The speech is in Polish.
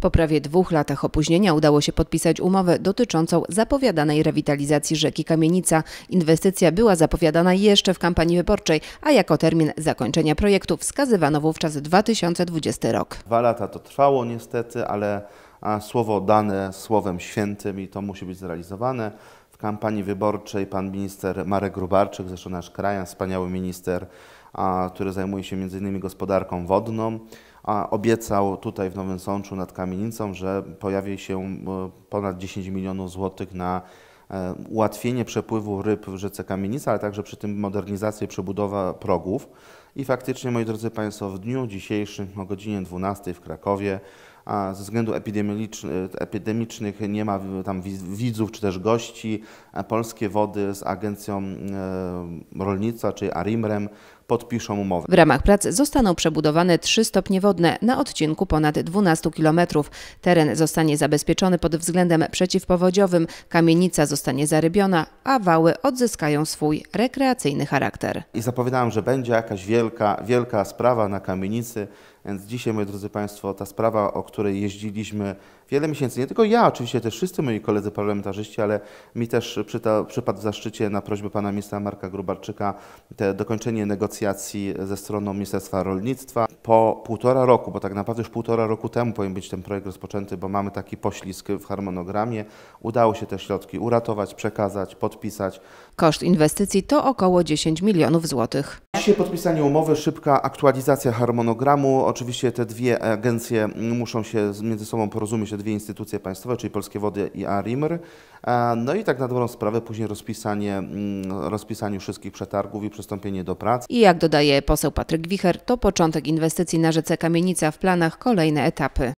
Po prawie dwóch latach opóźnienia udało się podpisać umowę dotyczącą zapowiadanej rewitalizacji rzeki Kamienica. Inwestycja była zapowiadana jeszcze w kampanii wyborczej, a jako termin zakończenia projektu wskazywano wówczas 2020 rok. Dwa lata to trwało niestety, ale słowo dane słowem świętym i to musi być zrealizowane. W kampanii wyborczej pan minister Marek Grubarczyk, zresztą nasz krajan, wspaniały minister, który zajmuje się m.in. gospodarką wodną, a obiecał tutaj w Nowym Sączu nad Kamienicą, że pojawi się e, ponad 10 milionów złotych na e, ułatwienie przepływu ryb w rzece Kamienica, ale także przy tym modernizację, przebudowa progów. I faktycznie, moi drodzy Państwo, w dniu dzisiejszym o godzinie 12 w Krakowie a ze względów epidemicznych nie ma tam widzów czy też gości. Polskie Wody z Agencją e, Rolnictwa, czyli ARIMREM, podpiszą umowę. W ramach prac zostaną przebudowane trzy stopnie wodne na odcinku ponad 12 km. Teren zostanie zabezpieczony pod względem przeciwpowodziowym, kamienica zostanie zarybiona, a wały odzyskają swój rekreacyjny charakter. I zapowiadałem, że będzie jakaś wielka, wielka sprawa na kamienicy, więc dzisiaj, moi drodzy Państwo, ta sprawa, o której jeździliśmy wiele miesięcy, nie tylko ja, oczywiście też wszyscy moi koledzy parlamentarzyści, ale mi też przyta, przypadł w zaszczycie na prośbę pana ministra Marka Grubarczyka te dokończenie negocjacji negocjacji ze stroną Ministerstwa Rolnictwa. Po półtora roku, bo tak naprawdę już półtora roku temu powinien być ten projekt rozpoczęty, bo mamy taki poślizg w harmonogramie, udało się te środki uratować, przekazać, podpisać. Koszt inwestycji to około 10 milionów złotych. Dzisiaj podpisanie umowy, szybka aktualizacja harmonogramu. Oczywiście te dwie agencje muszą się między sobą porozumieć, te dwie instytucje państwowe, czyli Polskie Wody i ARIMR. E, no i tak na dobrą sprawę później rozpisanie, mm, rozpisanie wszystkich przetargów i przystąpienie do prac. I jak dodaje poseł Patryk Wicher, to początek inwestycji na rzece Kamienica w planach kolejne etapy.